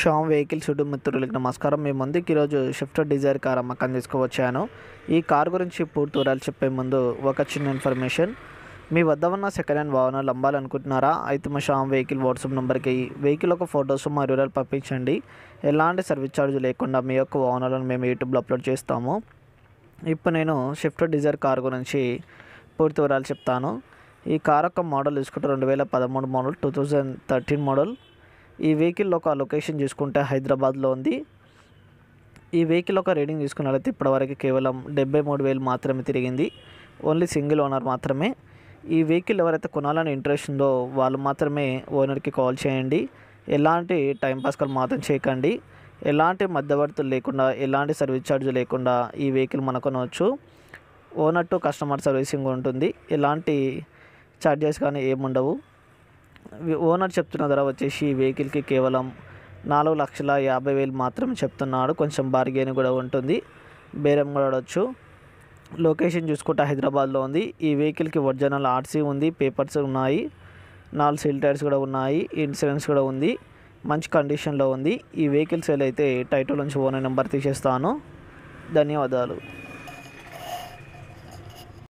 Sam vehicles YouTube మిత్రులకి నమస్కారం మేము ముందుకు ఈరోజు షిఫ్ట్ డిజైర్ కార్ అమ్మకం తీసుకువచ్చాను ఈ కార్ గురించి పూర్తి వివరాలు చెప్పే ముందు ఒక చిన్న ఇన్ఫర్మేషన్ మీ వద్ద ఉన్న సెకండ్ హ్యాండ్ వాహనాలు అమ్మాలనుకుంటున్నారా అయితే మా షామ్ వెహికల్ వాట్సాప్ నెంబర్కి వెహికల్ ఒక ఫొటోస్ మా వివరాలు పంపించండి ఎలాంటి సర్వీస్ ఛార్జ్ లేకుండా మీ యొక్క వాహనాలను మేము యూట్యూబ్లో అప్లోడ్ చేస్తాము ఇప్పుడు నేను షిఫ్ట్ డిజైర్ కార్ గురించి పూర్తి వివరాలు చెప్తాను ఈ కార్ యొక్క మోడల్ తీసుకుంటే రెండు వేల పదమూడు model two thousand thirteen model ఈ వెహికల్ ఒక లొకేషన్ చూసుకుంటే హైదరాబాద్లో ఉంది ఈ వెహికల్ ఒక రేటింగ్ తీసుకున్నట్లయితే ఇప్పటివరకు కేవలం డెబ్బై మూడు వేలు మాత్రమే తిరిగింది ఓన్లీ సింగిల్ ఓనర్ మాత్రమే ఈ వెహికల్ ఎవరైతే కొనాలని ఇంట్రెస్ట్ ఉందో వాళ్ళు మాత్రమే ఓనర్కి కాల్ చేయండి ఎలాంటి టైం మాత్రం చేయకండి ఎలాంటి మధ్యవర్తులు లేకుండా ఎలాంటి సర్వీస్ ఛార్జ్ లేకుండా ఈ వెహికల్ మన కొనవచ్చు ఓనర్ టు కస్టమర్ సర్వీసింగ్ ఉంటుంది ఎలాంటి ఛార్జెస్ కానీ ఏముండవు ఓనర్ చెప్తున్న ధర వచ్చేసి ఈ వెహికల్కి కేవలం నాలుగు లక్షల యాభై వేలు మాత్రమే చెప్తున్నాడు కొంచెం బార్గెన్ కూడా ఉంటుంది బేరం కూడా ఆడవచ్చు లొకేషన్ చూసుకుంటే హైదరాబాద్లో ఉంది ఈ వెహికల్కి ఒరిజినల్ ఆర్సీ ఉంది పేపర్స్ ఉన్నాయి నాలుగు సీల్ టైర్స్ కూడా ఉన్నాయి ఇన్సూరెన్స్ కూడా ఉంది మంచి కండిషన్లో ఉంది ఈ వెహికల్ సేల్ అయితే టైటిల్ నుంచి ఓనర్ నెంబర్ తీసేస్తాను ధన్యవాదాలు